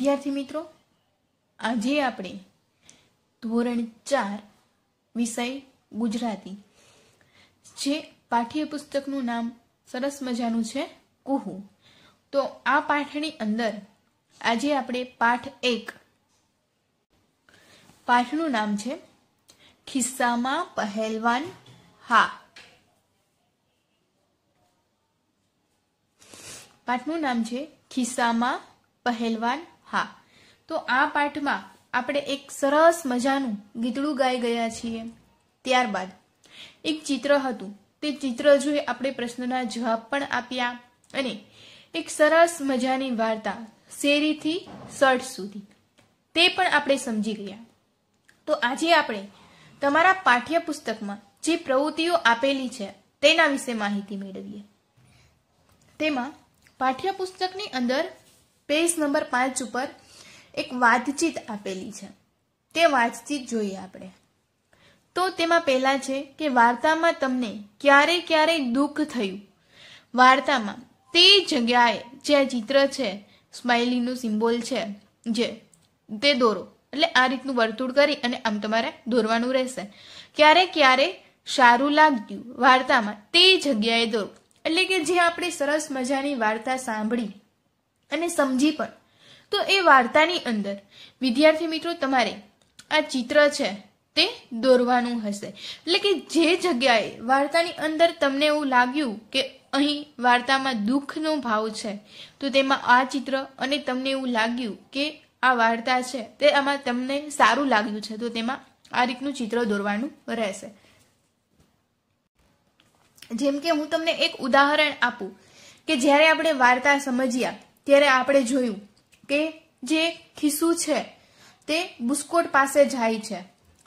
વિદ્યાર્થી મિત્રો આજે આપણે ધોરણ ચાર વિષય ગુજરાતી જે પાઠ્યપુસ્તકનું નામ સરસ મજાનું છે કુહુ તો આ પાઠની અંદર આજે આપણે પાઠ એક પાઠનું નામ છે ખિસ્સામાં પહેલવાન હા પાઠનું નામ છે ખિસ્સામાં પહેલવાન હા તો આ પાઠમાં આપણે એક સરસ મજાનું ગીતડું ગાઈ ગયા છીએ ત્યારબાદ એક ચિત્ર હતું તે ચિત્ર જોઈ આપણે પ્રશ્નના જવાબ પણ આપ્યા અને એક સરસ મજાની વાર્તા શેરીથી સર્ટ સુધી તે પણ આપણે સમજી ગયા તો આજે આપણે તમારા પાઠ્યપુસ્તકમાં જે પ્રવૃત્તિઓ આપેલી છે તેના વિશે માહિતી મેળવીએ તેમાં પાઠ્યપુસ્તકની અંદર પેજ નંબર પાંચ ઉપર એક વાતચીત આપેલી છે તે વાતચીત જોઈએ આપણે તો તેમાં પહેલાં છે કે વાર્તામાં તમને ક્યારે ક્યારે દુઃખ થયું વાર્તામાં તે જગ્યાએ જ્યાં ચિત્ર છે સ્માઇલીનું સિમ્બોલ છે જે તે દોરો એટલે આ રીતનું વર્તુળ કરી અને આમ તમારે દોરવાનું રહેશે ક્યારે ક્યારે સારું લાગ્યું વાર્તામાં તે જગ્યાએ દોરો એટલે કે જે આપણે સરસ મજાની વાર્તા સાંભળી અને સમજી પણ તો એ વાર્તાની અંદર વિદ્યાર્થી મિત્રો તમારે આ ચિત્ર છે તે દોરવાનું હશે એટલે કે જે જગ્યાએ વાર્તાની અંદર તમને એવું લાગ્યું કે અહીં વાર્તામાં દુઃખનો ભાવ છે તો તેમાં આ ચિત્ર અને તમને એવું લાગ્યું કે આ વાર્તા છે તે આમાં તમને સારું લાગ્યું છે તો તેમાં આ રીતનું ચિત્ર દોરવાનું રહેશે જેમ કે હું તમને એક ઉદાહરણ આપું કે જ્યારે આપણે વાર્તા સમજ્યા ત્યારે આપણે જોયું કે જે ખિસ્સુ છે તે બુસ્કોટ પાસે જાય છે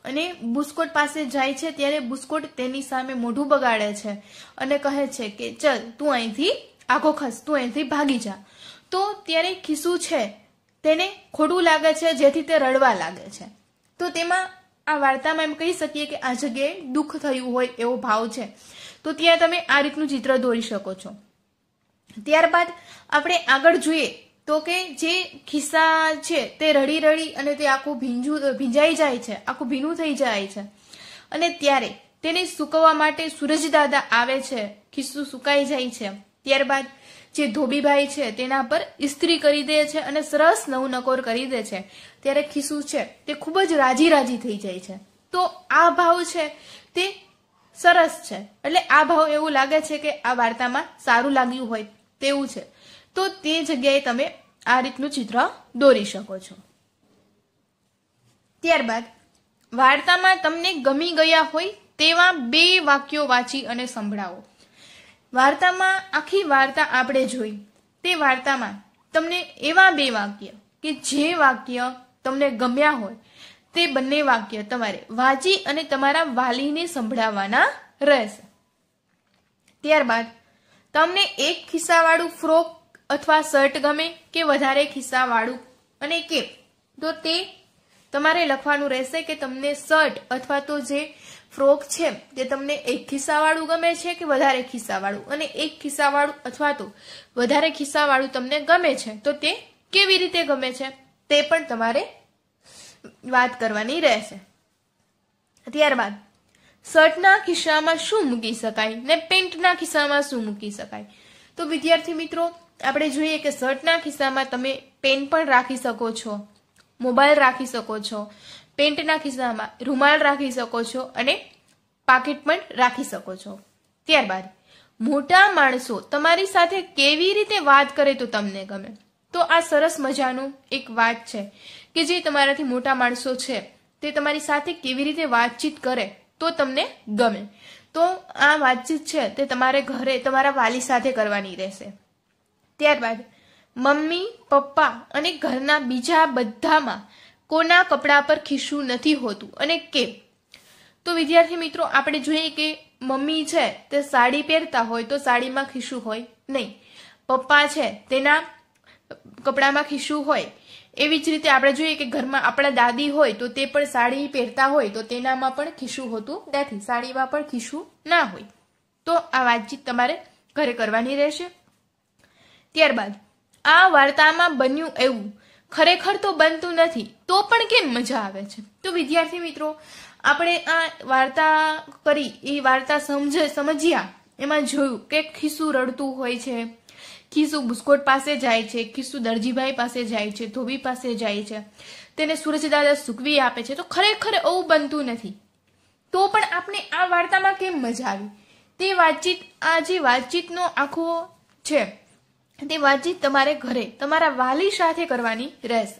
અને બુસ્કોટ પાસે જાય છે ત્યારે બુસ્કોટ તેની સામે મોઢું બગાડે છે અને કહે છે કે ચલ તું અહીંથી આખો ખસ તું અહીંથી ભાગી જા તો ત્યારે ખિસ્સુ છે તેને ખોટું લાગે છે જેથી તે રડવા લાગે છે તો તેમાં આ વાર્તામાં એમ કહી શકીએ કે આ જગ્યાએ દુઃખ થયું હોય એવો ભાવ છે તો ત્યાં તમે આ રીતનું ચિત્ર દોરી શકો છો ત્યારબાદ આપણે આગળ જોઈએ તો કે જે ખિસ્સા છે તે રડી રડી અને તે આખું ભીંજું ભીંજાઈ જાય છે આખું ભીનું થઈ જાય છે અને ત્યારે તેને સુકવવા માટે સૂરજદાદા આવે છે ખિસ્સું સુકાઈ જાય છે ત્યારબાદ જે ધોબીભાઈ છે તેના પર ઇસ્ત્રી કરી દે છે અને સરસ નવું નકોર કરી દે છે ત્યારે ખિસ્સું છે તે ખૂબ જ રાજી રાજી થઈ જાય છે તો આ ભાવ છે તે સરસ છે એટલે આ ભાવ એવું લાગે છે કે આ વાર્તામાં સારું લાગ્યું હોય તેવું છે તો તે જગ્યાએ તમે આ રીતનું ચિત્ર દોરી શકો છો ત્યારબાદ વાર્તામાં તમને ગમી ગયા હોય તેવા બે વાક્યો વાંચી અને સંભળાવો વાર્તામાં આખી વાર્તા આપણે જોઈ તે વાર્તામાં તમને એવા બે વાક્ય કે જે વાક્ય તમને ગમ્યા હોય તે બંને વાક્ય તમારે વાંચી અને તમારા વાલીને સંભળાવવાના રહેશે ત્યારબાદ તમને એક ખિસ્સાવાળું ફ્રોક અથવા શર્ટ ગમે કે વધારે ખિસ્સાવાળું અને કેમ તો તે તમારે લખવાનું રહેશે કે તમને શર્ટ અથવા તો જે ફ્રોક છે તે તમને એક ખિસ્સાવાળું ગમે છે કે વધારે ખિસ્સાવાળું અને એક ખિસ્સાવાળું અથવા તો વધારે ખિસ્સાવાળું તમને ગમે છે તો તે કેવી રીતે ગમે છે તે પણ તમારે વાત કરવાની રહેશે ત્યારબાદ શર્ટના ખિસ્સામાં શું મૂકી શકાય ને પેન્ટના ખિસ્સામાં શું મૂકી શકાય તો વિદ્યાર્થી મિત્રો આપણે જોઈએ કે શર્ટના ખિસ્સામાં તમે પેન પણ રાખી શકો છો મોબાઈલ રાખી શકો છો પેન્ટના ખિસ્સામાં રૂમાલ રાખી શકો છો અને પાકીટ પણ રાખી શકો છો ત્યારબાદ મોટા માણસો તમારી સાથે કેવી રીતે વાત કરે તો તમને ગમે તો આ સરસ મજાનું એક વાત છે કે જે તમારાથી મોટા માણસો છે તે તમારી સાથે કેવી રીતે વાતચીત કરે તો તમને ગમે તો આ વાતચીત છે તે તમારે ઘરે તમારા વાલી સાથે કરવાની રહેશે ત્યારબાદ મમ્મી પપ્પા અને ઘરના બીજા બધામાં કોના કપડા પર ખીસું નથી હોતું અને કેમ તો વિદ્યાર્થી મિત્રો આપણે જોઈએ કે મમ્મી છે તે સાડી પહેરતા હોય તો સાડીમાં ખીસું હોય નહીં પપ્પા છે તેના કપડામાં ખીસ્યું હોય એવી જ રીતે આપણે જોઈએ કે ઘરમાં આપણા દાદી હોય તો તે પણ સાડી પહેરતા હોય તો તેનામાં પણ ખીસ્યું હોતું નથી સાડીમાં પણ ખીસ્યું ના હોય તો આ વાતચીત તમારે ઘરે કરવાની રહેશે ત્યારબાદ આ વાર્તામાં બન્યું એવું ખરેખર તો બનતું નથી તો પણ કેમ મજા આવે છે તો વિદ્યાર્થી મિત્રો આપણે આ વાર્તા કરી એ વાર્તા સમજ સમજ્યા એમાં જોયું કે ખીસું રડતું હોય છે ખીસુ બુસ્કોટ પાસે જાય છે ખીસુ દરજીભાઈ પાસે જાય છે ધોબી પાસે જાય છે તેને સૂરજદાદા સુકવી આપે છે તો ખરેખર એવું બનતું નથી તો પણ આપણે આ વાર્તામાં કેમ મજા આવી તે વાતચીત આ જે વાતચીતનો આખો છે તે વાતચીત તમારે ઘરે તમારા વાલી સાથે કરવાની રહેશે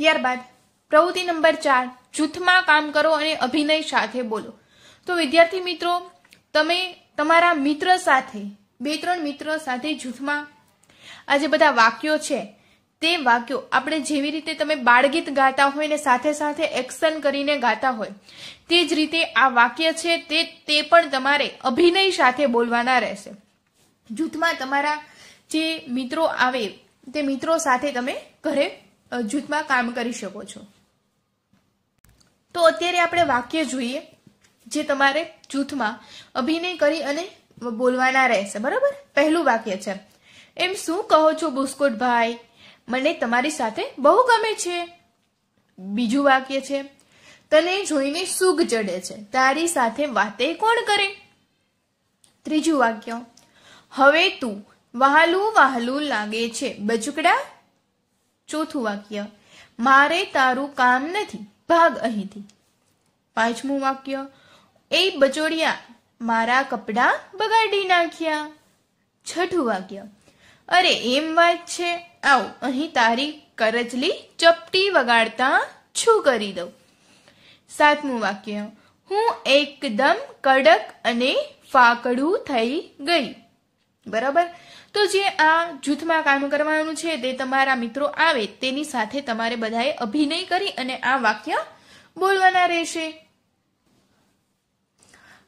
ત્યારબાદ પ્રવૃત્તિ નંબર ચાર જૂથમાં કામ કરો અને અભિનય સાથે બોલો તો વિદ્યાર્થી મિત્રો તમે તમારા મિત્ર સાથે બે ત્રણ મિત્રો સાથે જૂથમાં આ જે બધા વાક્યો છે તે વાક્યો આપણે જેવી રીતે તમે બાળગીત ગાતા હોય ને સાથે સાથે એક્શન કરીને ગાતા હોય તે જ રીતે આ વાક્ય છે તે તે પણ તમારે અભિનય સાથે બોલવાના રહેશે જૂથમાં તમારા જે મિત્રો આવે તે મિત્રો સાથે તમે ઘરે જૂથમાં કામ કરી શકો છો તો અત્યારે આપણે વાક્ય જોઈએ જે તમારે જૂથમાં અભિનય કરી અને બોલવાના રહેશે બરાબર પહેલું વાક્ય છે એમ શું કહો છો બુસ્કોટભાઈ મને તમારી સાથે બહુ ગમે છે બીજું વાક્ય છે તને જોઈને સુગ ચડે છે તારી સાથે વાતે કોણ કરે ત્રીજું વાક્ય હવે તું વહાલું વહાલું લાગે છે બચુકડા ચોથું વાક્ય મારે તારું કામ નથી ભાગ અહીંથી પાંચમું વાક્ય એ બચોડિયા મારા કપડાં બગાડી નાખ્યા છઠ્ઠું વાક્ય અરે એમ વાત છે આવ અહીં તારી કરજલી ચપટી વગાડતા છું કરી દઉં સાતમું વાક્ય હું એકદમ કડક અને ફાકડું થઈ ગઈ બરાબર તો જે આ જૂથમાં કામ કરવાનું છે તે તમારા મિત્રો આવે તેની સાથે તમારે બધાએ અભિનય કરી અને આ વાક્ય બોલવાના રહેશે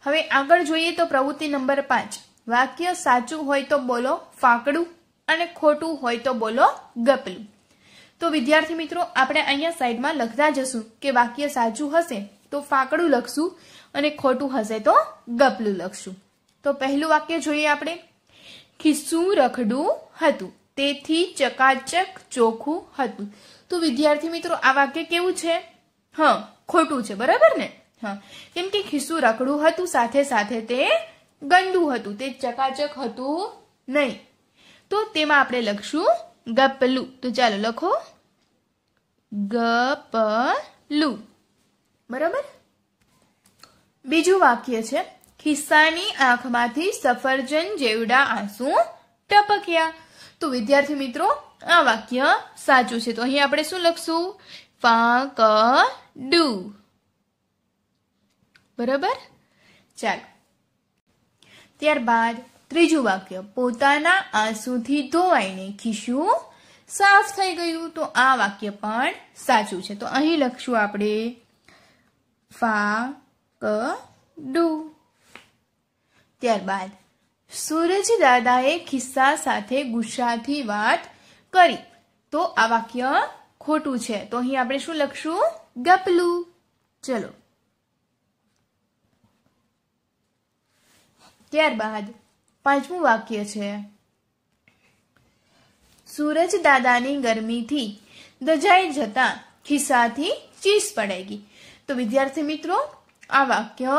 હવે આગળ જોઈએ તો પ્રવૃત્તિ નંબર પાંચ વાક્ય સાચું હોય તો બોલો ફાકડું અને ખોટું હોય તો બોલો ગપલું તો વિદ્યાર્થી મિત્રો આપણે અહીંયા સાઈડમાં લખતા જશું કે વાક્ય સાચું હશે તો ફાકડું લખશું અને ખોટું હશે તો ગપલું લખશું તો પહેલું વાક્ય જોઈએ આપણે ખિસ્સું રખડું હતું તેથી ચકાચક ચોખ્ખું હતું તો વિદ્યાર્થી મિત્રો આ વાક્ય કેવું છે હા ખોટું છે બરાબર ને કેમ કે ખિસ્સું રખડું હતું સાથે સાથે તે ગંદુ હતું તે ચકાચક હતું નહીં તો તેમાં આપણે લખશું ગપલું તો ચાલો લખો ગપલું બરાબર બીજું વાક્ય છે ખિસ્સાની આંખમાંથી સફરજન જેવડા આંસુ ટપક્યા તો વિદ્યાર્થી મિત્રો આ વાક્ય સાચું છે તો અહીં આપણે શું લખશું ફાંક ડુ બરાબર ચાલો ત્યારબાદ ત્રીજું વાક્ય પોતાના આંસુથી ધોવાઈને ખિસ્સું સાફ થઈ ગયું તો આ વાક્ય પણ સાચું છે તો અહીં લખશું આપણે ફા ક ડુ ત્યારબાદ સૂરજદાદાએ ખિસ્સા સાથે ગુસ્સાથી વાત કરી તો આ વાક્ય ખોટું છે તો અહીં આપણે શું લખશું ગપલું ચલો ત્યારબાદ પાંચમું વાક્ય છે સૂરજ દાદાની ગરમીથી દજાઈ જતા ખિસ્સાથી ચીસ પડેગી તો વિદ્યાર્થી મિત્રો આ વાક્ય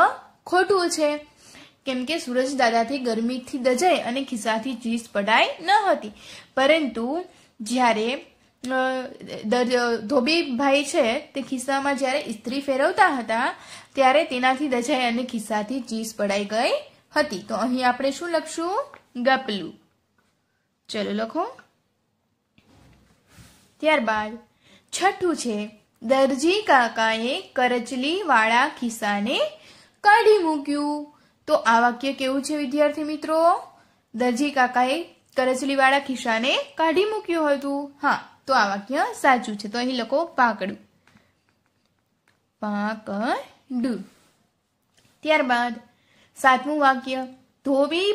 ખોટું છે કેમ કે સૂરજ દાદાથી ગરમીથી દજાઈ અને ખિસ્સાથી ચીસ પડાઈ ન હતી પરંતુ જ્યારે ધોબીભાઈ છે તે ખિસ્સામાં જ્યારે ઇસ્ત્રી ફેરવતા હતા ત્યારે તેનાથી દજાઈ અને ખિસ્સાથી ચીસ પડાઈ ગઈ હતી તો અહીં આપણે શું લખશું ગપલું ચલો લખો ત્યારબાદ છઠ્ઠું છે દરજી કાકાએ કરચલી વાળા ખિસ્સાને કાઢી મૂક્યું તો આ વાક્ય કેવું છે વિદ્યાર્થી મિત્રો દરજી કાકાએ કરચલીવાળા ખિસ્સાને કાઢી મૂક્યું હતું હા તો આ વાક્ય સાચું છે તો અહીં લખો પાકડું પાકડું ત્યારબાદ સાતમું વાક્ય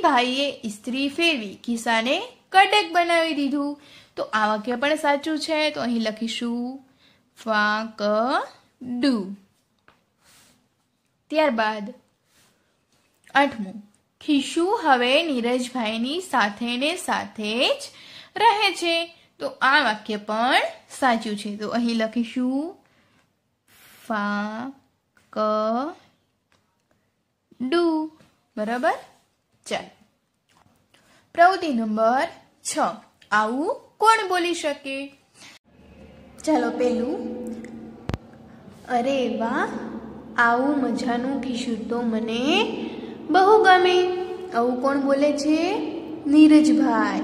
ભાઈએ ઇસ્ત્રી ફેરવી ખિસ્સાને કટક બનાવી દીધું તો આ વાક્ય પણ સાચું છે તો અહીં લખીશું ડુ ત્યારબાદ આઠમું ખિશુ હવે નીરજભાઈની સાથે ને સાથે જ રહે છે તો આ વાક્ય પણ સાચું છે તો અહીં લખીશું ફા ક ડુ બરાબર ચાલ પ્રવૃત્તિ નંબર છ આવું કોણ બોલી શકે ચાલો પેલું અરે વાહ આવું મજાનું ખીશું તો મને બહુ ગમે આવું કોણ બોલે છે નીરજભાઈ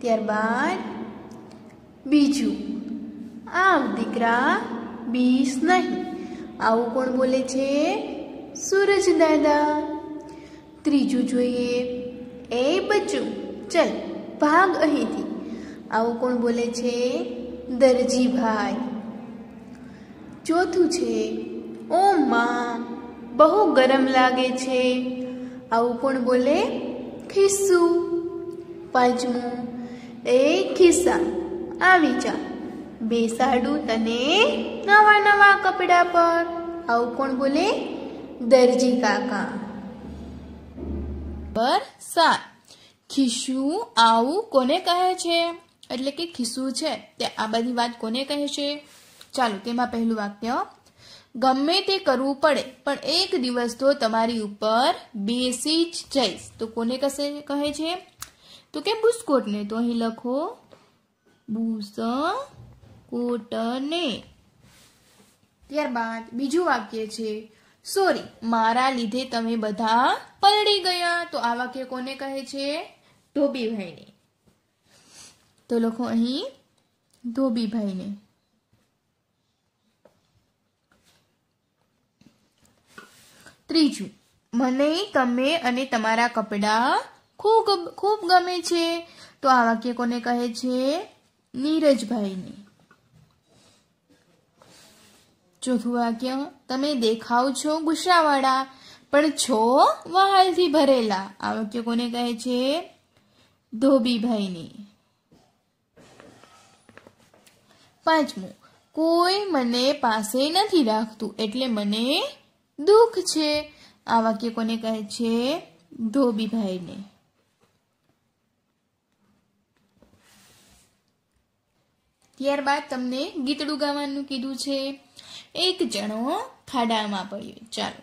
ત્યારબાદ બીજું આવ દીકરા બીસ નહીં આવું કોણ બોલે છે સૂરજ દાદા ત્રીજું જોઈએ એ બચ્ચું ચલ ભાગ અહીંથી આવું કોણ બોલે છે દરજીભાઈ ચોથું છે ઓ માં બહુ ગરમ લાગે છે આવું કોણ બોલે ખિસ્સુ પાંચમું એ ખિસ્સા આવી જા બેસાડું તને નવા નવા કપડાં પર આવું કોણ બોલે દરજી કાકા નંબર સાત ખિસ્સું આવું કોને કહે છે એટલે કે ખિસ્સું છે તે આ બધી વાત કોને કહે છે ચાલો તેમાં પહેલું વાક્ય ગમે તે કરવું પડે પણ એક દિવસ તો તમારી ઉપર બેસી જ જઈશ તો કોને કસે કહે છે તો કે બુસ્કોટને તો અહીં લખો બુસ કોટને ત્યારબાદ બીજું વાક્ય છે સોરી મારા લીધે તમે બધા પલળી ગયા તો આ વાક્ય કોને કહે છે ધોબીભાઈને તો લખો અહીં ધોબીભાઈને ત્રીજું મને તમે અને તમારા કપડા ખૂબ ખૂબ ગમે છે તો આ વાક્ય કોને કહે છે નીરજભાઈને ચોથું વાક્ય તમે દેખાવ છો ગુસ્સાવાળા પણ છો વહાલથી ભરેલા આ વાક્ય કોને કહે છે ધોબીભાઈને પાંચમું કોઈ મને પાસે નથી રાખતું એટલે મને દુઃખ છે આ વાક્ય કોને કહે છે ધોબીભાઈને ત્યારબાદ તમને ગીતડું ગાવાનું કીધું છે એક જણો ખાડામાં પડ્યો ચાલો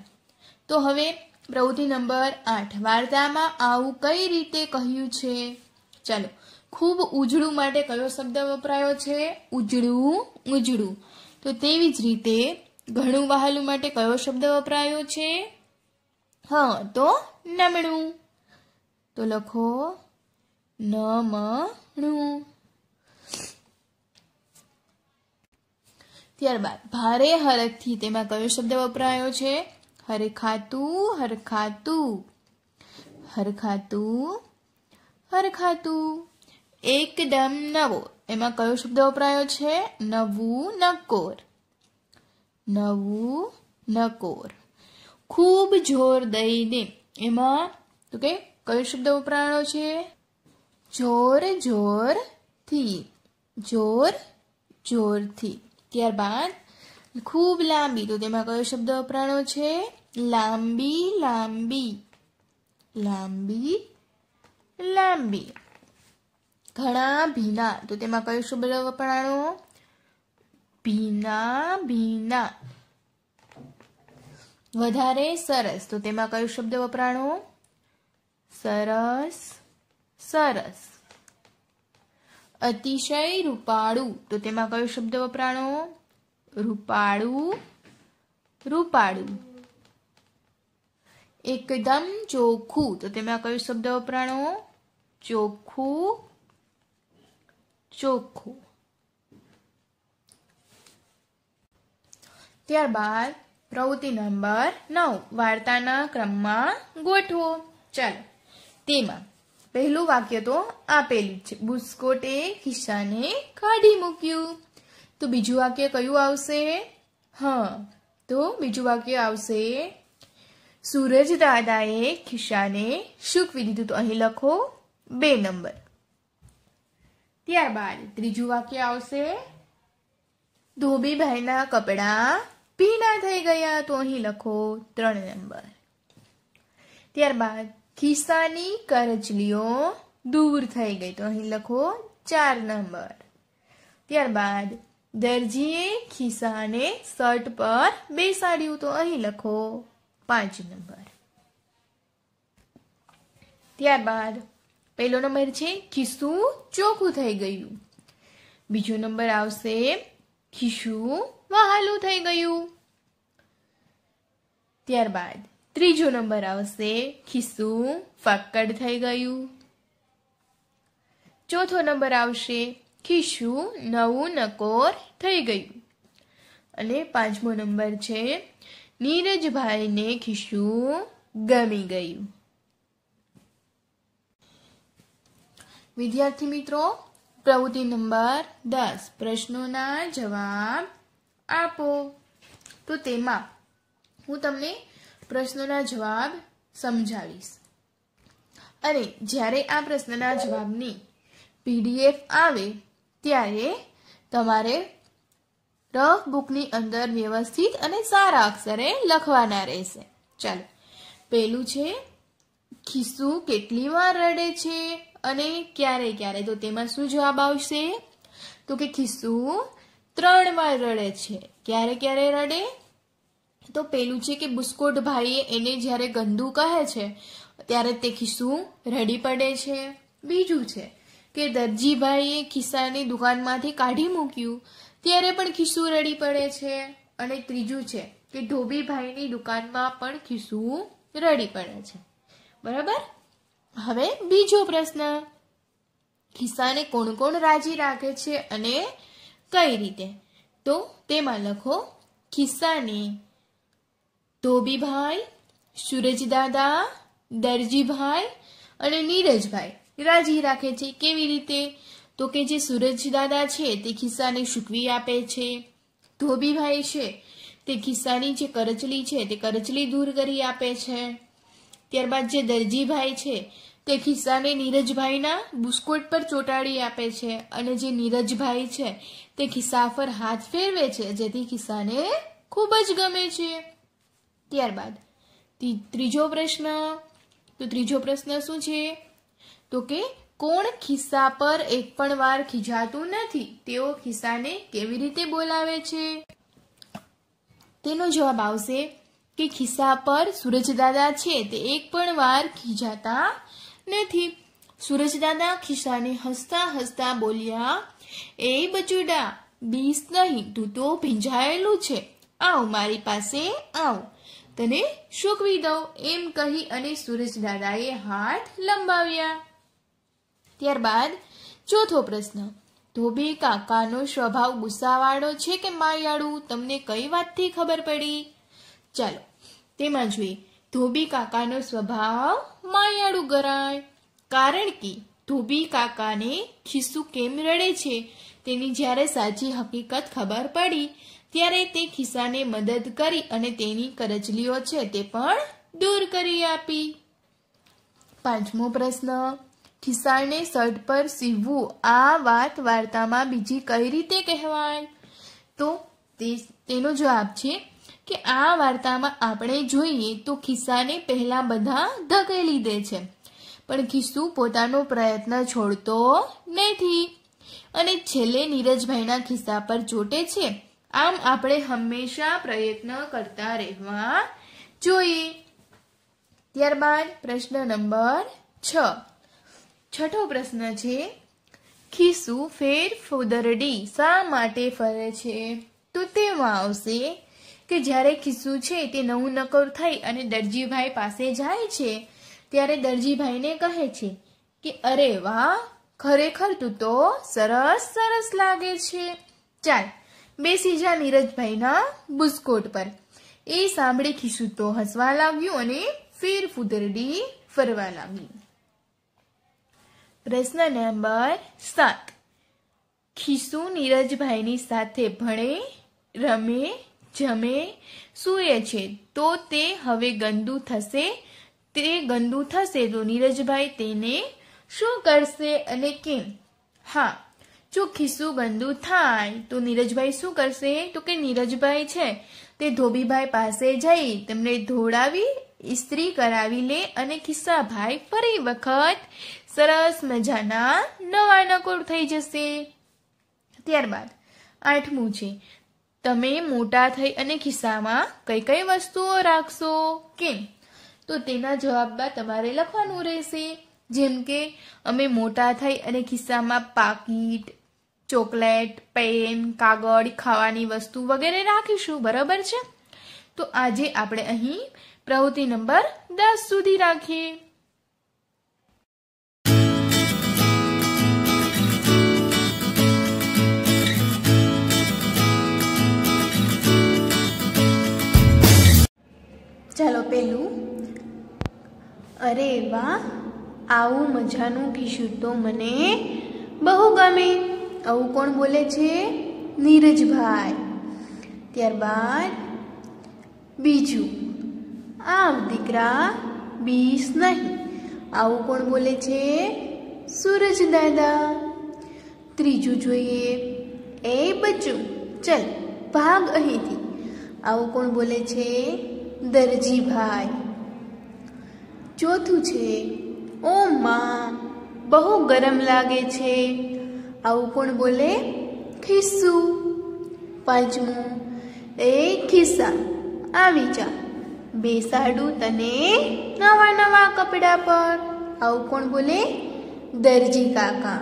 તો હવે પ્રવૃત્તિ નંબર આઠ વાર્તામાં આવું કઈ રીતે કહ્યું છે ચાલો ખૂબ ઉજળું માટે કયો શબ્દ વપરાયો છે ઉજળું ઉજળું તો તેવી જ રીતે ઘણું વહાલું માટે કયો શબ્દ વપરાયો છે હા તો નમણું તો લખો નમણું ત્યારબાદ ભારે હરખથી તેમાં કયો શબ્દ વપરાયો છે હરખાતું હરખાતું હરખાતું હરખાતું એકદમ નવો એમાં કયો શબ્દ વપરાયો છે નવું નકોર નવું નકોર ખૂબ જોર દઈને એમાં તો કે કયો શબ્દ વપરાયો છે જોર જોરથી જોર જોરથી ત્યારબાદ ખૂબ લાંબી તો તેમાં કયો શબ્દ વપરાણો છે લાંબી લાંબી લાંબી લાંબી ઘણા ભીના તો તેમાં કયો શબ્દ વપરાણો ભીના ભીના વધારે સરસ તો તેમાં કયો શબ્દ વપરાણો સરસ સરસ અતિશય રૂપાળું તો તેમાં કયો શબ્દ વપરાણો રૂપાળું રૂપાળું એકદમ ચોખ્ખું તો તેમાં કયો શબ્દ વપરાણો ચોખ્ખું ચોખ્ખું ત્યારબાદ પ્રવૃત્તિ નંબર નવ વાર્તાના ક્રમમાં ગોઠવો ચાલો તેમાં પહેલું વાક્ય તો આપેલું છે બુસ્કોટે ખિસ્સાને કાઢી મૂક્યું તો બીજું વાક્ય કયું આવશે હા તો બીજું વાક્ય આવશે સૂરજ દાદાએ ખિસ્સાને સૂકવી દીધું તો અહીં લખો બે નંબર ત્યારબાદ ત્રીજું વાક્ય આવશે ધોબીભાઈના કપડાં ભીના થઈ ગયા તો અહીં લખો ત્રણ નંબર ત્યારબાદ ખિસ્સાની કરચલીઓ દૂર થઈ ગઈ તો અહીં લખો ચાર નંબર ત્યારબાદ દરજીએ ખિસ્સાને શર્ટ પર બેસાડ્યું તો અહીં લખો પાંચ નંબર ત્યારબાદ પહેલો નંબર છે ખિસ્સું ચોખ્ખું થઈ ગયું બીજો નંબર આવશે ખિસ્સું વહાલું થઈ ગયું ત્યારબાદ ત્રીજો નંબર આવશે ખિસ્સું ફક્કડ થઈ ગયું ચોથો નંબર આવશે ખિસ્સું નવું નકોર થઈ ગયું અને પાંચમો નંબર છે નીરજભાઈને ખિસ્સું ગમી ગયું વિદ્યાર્થી મિત્રો પ્રવૃત્તિ નંબર દસ પ્રશ્નોના જવાબ આપો તો તેમાં હું તમને પ્રશ્નોના જવાબ સમજાવીશ અને જ્યારે આ પ્રશ્નના જવાબની પીડીએફ આવે ત્યારે તમારે રફ બુકની અંદર વ્યવસ્થિત અને સારા અક્ષરે લખવાના રહેશે ચાલો પહેલું છે ખિસ્સુ કેટલી વાર રડે છે અને ક્યારે ક્યારે તો તેમાં શું જવાબ આવશે તો કે ખિસ્સુ ત્રણ વાર રડે છે ક્યારે ક્યારે રડે તો પેલું છે કે બુસ્કોટ ભાઈએ એને જ્યારે ગંદુ કહે છે ત્યારે તે ખિસ્સું રડી પડે છે બીજું છે કે દરજીભાઈએ ખિસ્સાની દુકાનમાંથી કાઢી મૂક્યું ત્યારે પણ ખિસ્સું રડી પડે છે અને ત્રીજું છે કે ધોબીભાઈની દુકાનમાં પણ ખિસ્સું રડી પડે છે બરાબર હવે બીજો પ્રશ્ન ખિસ્સાને કોણ કોણ રાજી રાખે છે અને કઈ રીતે તો તેમાં લખો ખિસ્સાની ધોબીભાઈ સુરજદાદા દરજીભાઈ અને નીરજભાઈ રાજી રાખે છે કેવી રીતે તો કે જે સુરજદાદા છે તે ખિસ્સાને સૂકવી આપે છે ધોબીભાઈ છે તે ખિસ્સાની જે કરચલી છે તે કરચલી દૂર કરી આપે છે ત્યારબાદ જે દરજીભાઈ છે તે ખિસ્સાને નીરજભાઈના બુસ્કોટ પર ચોંટાડી આપે છે અને જે નીરજભાઈ છે તે ખિસ્સા પર હાથ ફેરવે છે જેથી ખિસ્સાને ખૂબ જ ગમે છે ત્યારબાદ ત્રીજો પ્રશ્ન તો ત્રીજો પ્રશ્ન શું છે તો કે કોણ ખિસ્સા પર એક પણ વાર ખીજાતું નથી તેઓ ખિસ્સાને કેવી રીતે બોલાવે છે તેનો જવાબ આવશે કે ખિસ્સા પર સૂરજદાદા છે તે એક પણ વાર ખીજાતા નથી સૂરજદાદા ખિસ્સાને હસતા હસતા બોલ્યા એ બચુડા બીસ નહીં તું તો ભીંજાયેલું છે આવ મારી પાસે આવ તને સૂકવી દઉં એમ કહી અને સૂરજદાદાએ હાથ લંબાવ્યા ત્યારબાદ ચોથો પ્રશ્ન ધોબી કાકાનો સ્વભાવ ગુસ્સાવાળો છે કે માયાળુ તમને કઈ વાતથી ખબર પડી ચાલો તેમાં જોઈએ ધોબી કાકાનો સ્વભાવ માયાળુ ગરાય કારણ કે ધોબી કાકાને ખિસ્સુ કેમ રડે છે તેની જ્યારે સાચી હકીકત ખબર પડી ત્યારે તે ખિસ્સાને મદદ કરી અને તેની કરચલીઓ છે તે પણ દૂર કરી આપી પાંચમો પ્રશ્ન ખિસ્સાને શર્ટ પર સીવવું આ વાત વાર્તામાં બીજી કઈ રીતે કહેવાય તો તેનો જવાબ છે કે આ વાર્તામાં આપણે જોઈએ તો ખિસ્સાને પહેલાં બધા ધકેલી દે છે પણ ખિસ્સુ પોતાનો પ્રયત્ન છોડતો નથી અને છેલ્લે નીરજભાઈના ખિસ્સા પર ચોટે છે આમ આપણે હંમેશા પ્રયત્ન કરતા રહેવા જોઈએ ત્યારબાદ પ્રશ્ન નંબર છ છઠ્ઠો પ્રશ્ન છે ખીસુ ફેર ફોદરડી શા માટે ફરે છે તો તેમાં આવશે કે જ્યારે ખિસ્સુ છે તે નવું નકોર થઈ અને દરજીભાઈ પાસે જાય છે ત્યારે દરજીભાઈને કહે છે કે અરે વાહ ખરેખર તું તો સરસ સરસ લાગે છે ચાલ બેસી જા નીરજભાઈના બુસ્કોટ પર એ સાંભળે ખીસું તો હસવા લાગ્યું અને ફેર ફૂદરડી ફરવા લાગી પ્રશ્ન નંબર સાત ખીસુ નીરજભાઈની સાથે ભણે રમે જમે સૂએ છે તો તે હવે ગંદુ થશે તે ગંદુ થશે તો નીરજભાઈ તેને શું કરશે અને કેમ હા જો ખિસ્સું ગંદુ થાય તો નીરજભાઈ શું કરશે તો કે નીરજભાઈ છે તે ધોબીભાઈ પાસે જઈ તેમને ધોળાવી ઇસ્ત્રી કરાવી લે અને ખિસ્સાભાઈ ફરી વખત સરસ મજાના નવા નકોર થઈ જશે ત્યારબાદ આઠમું છે તમે મોટા થઈ અને ખિસ્સામાં કઈ કઈ વસ્તુઓ રાખશો કેમ તો તેના જવાબમાં તમારે લખવાનું રહેશે જેમ કે અમે મોટા થઈ અને ખિસ્સામાં પાકીટ ચોકલેટ પેન કાગળ ખાવાની વસ્તુ વગેરે રાખીશું બરાબર છે તો આજે આપણે અહીં પ્રવૃત્તિ નંબર દસ સુધી રાખીએ ચાલો પેલું અરે વાહ આવું મજાનું કીશું તો મને બહુ ગમે આવું કોણ બોલે છે નીરજભાઈ ત્યારબાદ બીજું આવ દીકરા બીસ નહીં આવું કોણ બોલે છે સૂરજ દાદા ત્રીજું જોઈએ એ બચ્ચું ચલ ભાગ અહીંથી આવું કોણ બોલે છે દરજીભાઈ ચોથું છે ઓ માં બહુ ગરમ લાગે છે આવું કોણ બોલે ખિસ્સુ પાંચમું એ ખિસ્સા આવી જા બેસાડું તને નવા નવા કપડા પર આવું કોણ બોલે દરજી કાકા